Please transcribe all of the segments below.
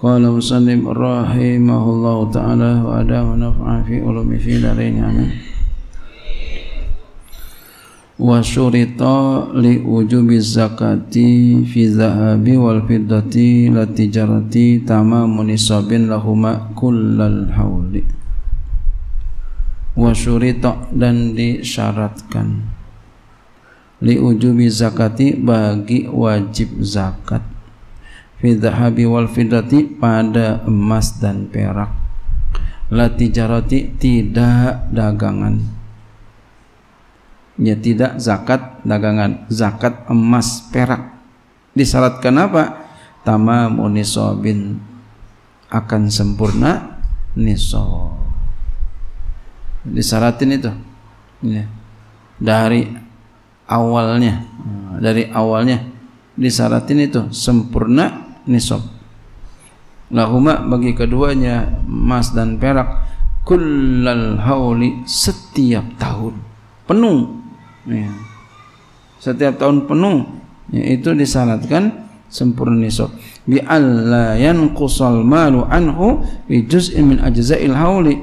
Qala musallim rahimahullahu ta'ala wa adahu naf'a fi ulumi fi darin amin wa syurita li wujubi zakati fi zahabi wal fiddati la tijarati tamamun nisabin lahuma kullal hawli wa syurita dan disyaratkan li wujubi zakati bagi wajib zakat fidhahabi wal fiddati pada emas dan perak la tijarati tidak dagangan ya tidak zakat dagangan zakat emas perak disyaratkan apa tamamu nisobin akan sempurna nisob disaratin itu ya. dari awalnya dari awalnya disaratin itu sempurna nisab lahuma bagi keduanya emas dan perak kullal hauli setiap tahun penuh ya. setiap tahun penuh yaitu disyaratkan sempurna nisab bi alla yanqusal malu anhu bi juz'in min ajza'il hauli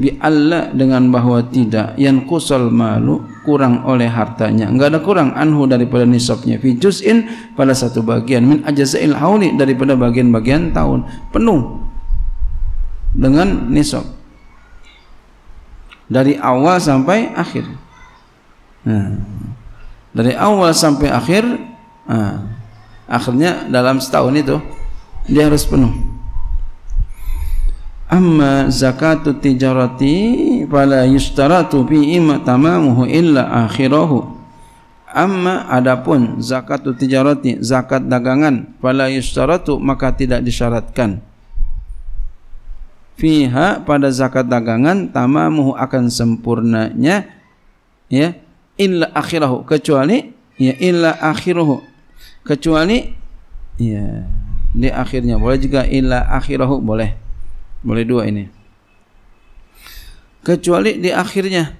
bi alla dengan bahwa tidak yanqusal malu kurang oleh hartanya enggak ada kurang anhu daripada nisabnya fi juz'in pada satu bagian min ajza'il hauli daripada bagian-bagian tahun penuh dengan nisab dari awal sampai akhir nah. dari awal sampai akhir nah. akhirnya dalam setahun itu dia harus penuh amma zakatu tijarati fala yustaratu bi imtamamuhu illa akhirahu amma adapun zakatut tijarati zakat dagangan fala yustaratu maka tidak disyaratkan fiha pada zakat dagangan tamamuhu akan sempurnanya ya illa akhirahu kecuali ya illa akhirahu kecuali ya di akhirnya boleh juga illa akhirahu boleh boleh dua ini kecuali di akhirnya.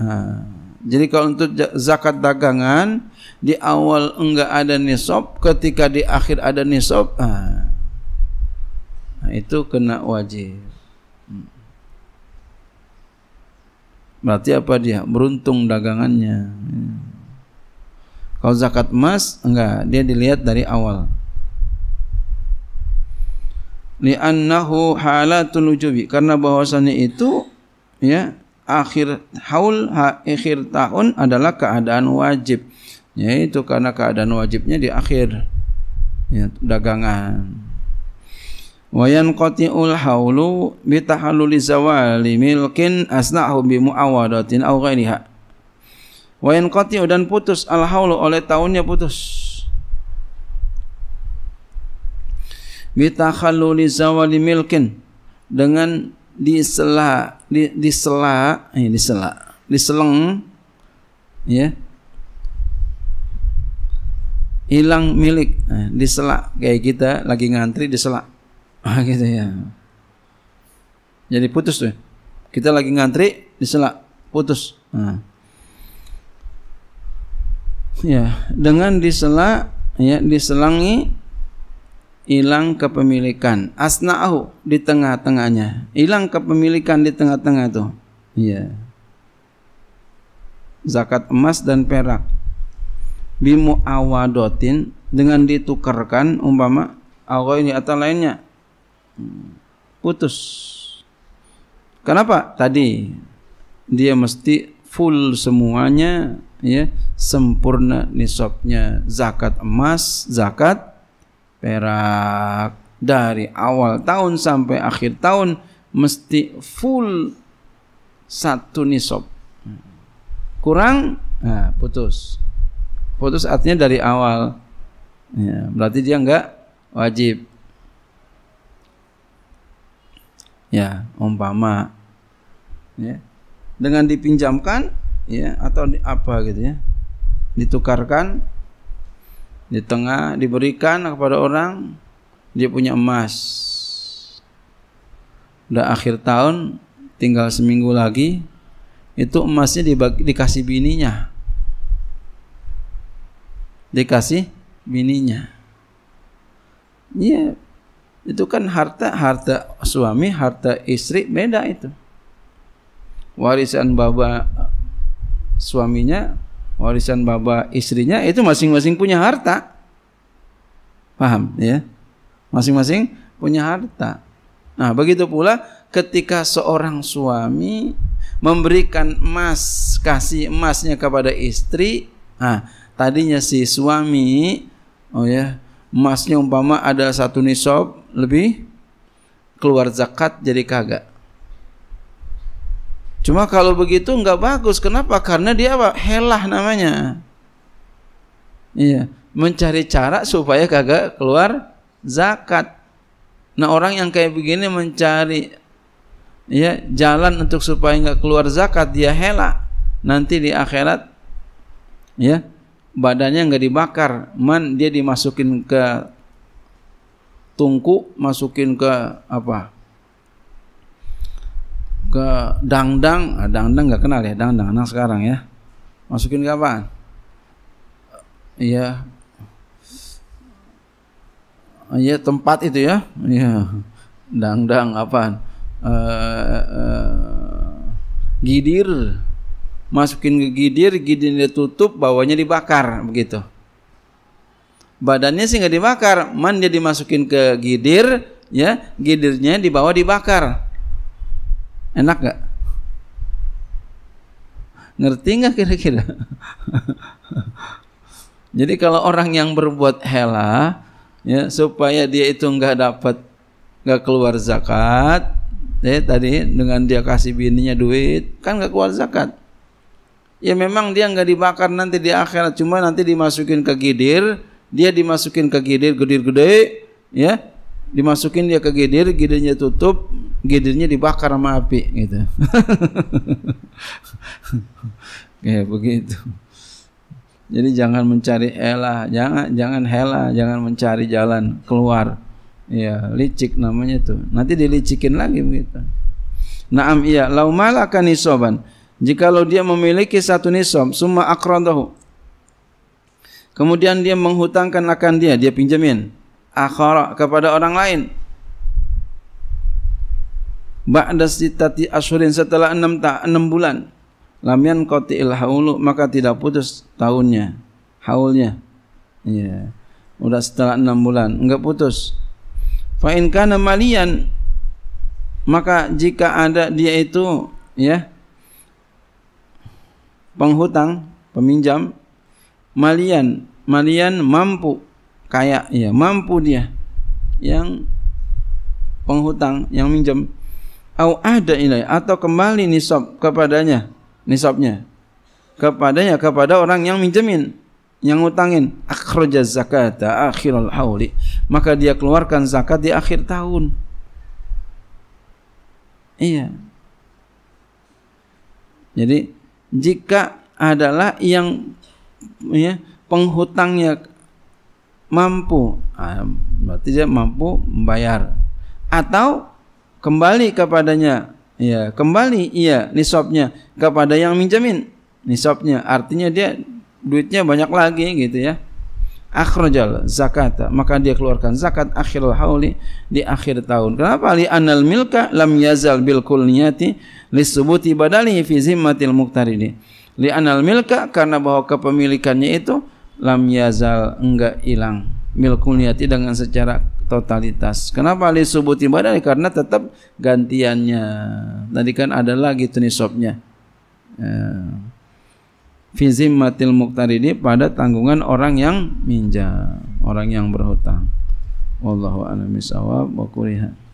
Nah, jadi kalau untuk zakat dagangan di awal enggak ada nisab, ketika di akhir ada nisab, nah, itu kena wajib. Hmm. Berarti apa dia? Beruntung dagangannya. Hmm. Kalau zakat emas enggak, dia dilihat dari awal. Li'annahu halatul wujubi karena bahwasannya itu ya akhir haul akhir tahun adalah keadaan wajib yaitu karena keadaan wajibnya di akhir ya, dagangan wayan ul haulu bitahalluli zawali milkin asna'hu bi muawadatin aw ghairiha wayan koti dan putus al haulu oleh tahunnya putus bitakhalluli zawali milkin dengan di sela di, di di eh di diseleng ya hilang milik eh, di sela kayak kita lagi ngantri sela ah, gitu ya jadi putus tuh kita lagi ngantri di sela putus nah. ya dengan di sela ya diselangi hilang kepemilikan asna'ahu di tengah-tengahnya hilang kepemilikan di tengah-tengah itu iya zakat emas dan perak bimu awadotin dengan ditukarkan umpama ini atau lainnya putus kenapa tadi dia mesti full semuanya ya sempurna nisabnya zakat emas zakat perak dari awal tahun sampai akhir tahun mesti full satu nisab kurang nah, putus putus artinya dari awal ya, berarti dia enggak wajib ya umpama ya dengan dipinjamkan ya atau di, apa gitu ya ditukarkan di tengah diberikan kepada orang dia punya emas udah akhir tahun tinggal seminggu lagi itu emasnya dibagi, dikasih bininya dikasih bininya iya itu kan harta harta suami harta istri beda itu warisan baba suaminya warisan bapak istrinya itu masing-masing punya harta. Paham ya? Masing-masing punya harta. Nah, begitu pula ketika seorang suami memberikan emas, kasih emasnya kepada istri, nah, tadinya si suami oh ya, emasnya umpama ada satu nisab lebih keluar zakat jadi kagak. Cuma kalau begitu nggak bagus. Kenapa? Karena dia apa? Helah namanya. Iya, mencari cara supaya kagak keluar zakat. Nah orang yang kayak begini mencari ya jalan untuk supaya nggak keluar zakat dia hela nanti di akhirat ya badannya nggak dibakar man dia dimasukin ke tungku masukin ke apa ke dangdang ah, dangdang nggak kenal ya dangdang anak sekarang ya masukin kapan iya iya tempat itu ya iya dangdang apa e, eh, e, eh, gidir masukin ke gidir gidirnya tutup bawahnya dibakar begitu badannya sih nggak dibakar man dia dimasukin ke gidir ya gidirnya dibawa dibakar Enak nggak? Ngerti nggak kira-kira? Jadi kalau orang yang berbuat hela, ya supaya dia itu nggak dapat nggak keluar zakat, ya tadi dengan dia kasih bininya duit kan nggak keluar zakat. Ya memang dia nggak dibakar nanti di akhirat, cuma nanti dimasukin ke gidir, dia dimasukin ke gidir, gede gede, ya dimasukin dia ke gidir, gidirnya tutup, gedenya dibakar sama api gitu. Kayak begitu. Jadi jangan mencari elah, jangan jangan hela, jangan mencari jalan keluar. Ya, licik namanya itu. Nanti dilicikin lagi begitu. Naam iya, lau malaka nisoban. Jikalau dia memiliki satu nisob, summa akrodahu. Kemudian dia menghutangkan akan dia, dia pinjamin akhara kepada orang lain ba'da sitati asurin setelah enam ta enam bulan lamian qati'il haulu maka tidak putus tahunnya haulnya ya udah setelah enam bulan enggak putus fa in kana malian maka jika ada dia itu ya penghutang peminjam malian malian mampu kaya ya mampu dia yang penghutang yang minjam au ada ilai atau kembali nisab kepadanya nisabnya kepadanya kepada orang yang minjemin yang ngutangin akhraja zakata akhirul hauli maka dia keluarkan zakat di akhir tahun iya jadi jika adalah yang ya, penghutangnya mampu ah, berarti dia mampu membayar atau kembali kepadanya ya kembali iya nisabnya kepada yang minjamin nisabnya artinya dia duitnya banyak lagi gitu ya akhrajal zakata maka dia keluarkan zakat akhir hauli di akhir tahun kenapa li anal milka lam yazal bil kulniyati lisubuti badali fi zimmatil muqtaridi li anal milka karena bahwa kepemilikannya itu lam yazal enggak hilang mil kuliati dengan secara totalitas. Kenapa li subuti badal? Karena tetap gantiannya. Tadi kan ada lagi tuh Visi eh, matil muktar ini pada tanggungan orang yang minjam, orang yang berhutang. Wallahu a'lam bishawab wa kuriha.